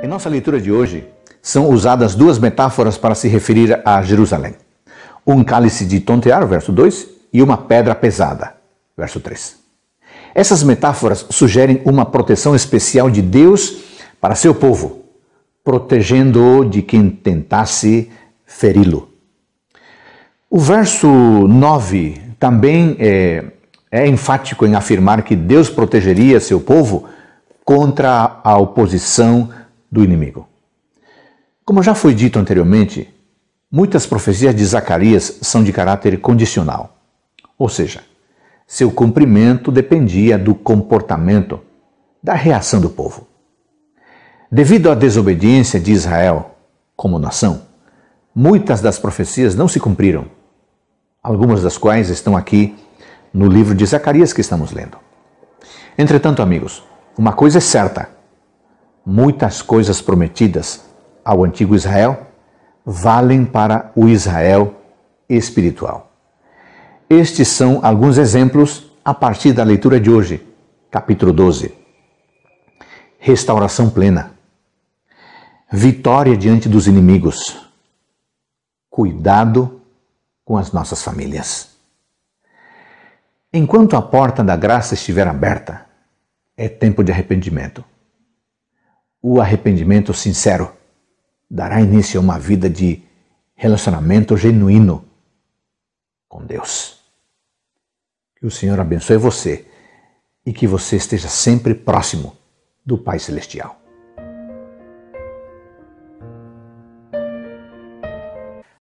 Em nossa leitura de hoje, são usadas duas metáforas para se referir a Jerusalém: um cálice de tontear, verso 2, e uma pedra pesada, verso 3. Essas metáforas sugerem uma proteção especial de Deus para seu povo, protegendo-o de quem tentasse feri-lo. O verso 9 também é, é enfático em afirmar que Deus protegeria seu povo contra a oposição do inimigo. Como já foi dito anteriormente, muitas profecias de Zacarias são de caráter condicional, ou seja, seu cumprimento dependia do comportamento, da reação do povo. Devido à desobediência de Israel como nação, muitas das profecias não se cumpriram, algumas das quais estão aqui no livro de Zacarias que estamos lendo. Entretanto, amigos, uma coisa é certa muitas coisas prometidas ao antigo Israel valem para o Israel espiritual. Estes são alguns exemplos a partir da leitura de hoje, capítulo 12. Restauração plena. Vitória diante dos inimigos. Cuidado com as nossas famílias. Enquanto a porta da graça estiver aberta, é tempo de arrependimento. O arrependimento sincero dará início a uma vida de relacionamento genuíno com Deus. Que o Senhor abençoe você e que você esteja sempre próximo do Pai Celestial.